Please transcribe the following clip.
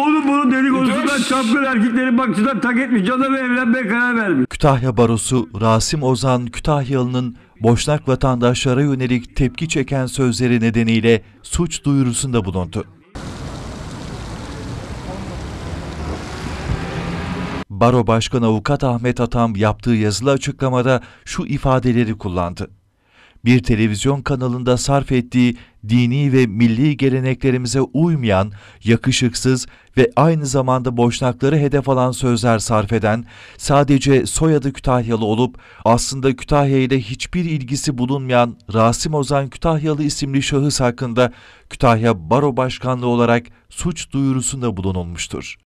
Oğlum bunun dedikodusundan çapkın erkeklerin bakçıdan tak etmiş canım ve evlenmeye karar vermiş. Kütahya Barosu Rasim Ozan Kütahyalı'nın boşnak vatandaşlara yönelik tepki çeken sözleri nedeniyle suç duyurusunda bulundu. Baro Başkanı Avukat Ahmet Atam yaptığı yazılı açıklamada şu ifadeleri kullandı bir televizyon kanalında sarf ettiği dini ve milli geleneklerimize uymayan, yakışıksız ve aynı zamanda boşnakları hedef alan sözler sarf eden, sadece soyadı Kütahyalı olup aslında Kütahya ile hiçbir ilgisi bulunmayan Rasim Ozan Kütahyalı isimli şahıs hakkında Kütahya Baro Başkanlığı olarak suç duyurusunda bulunulmuştur.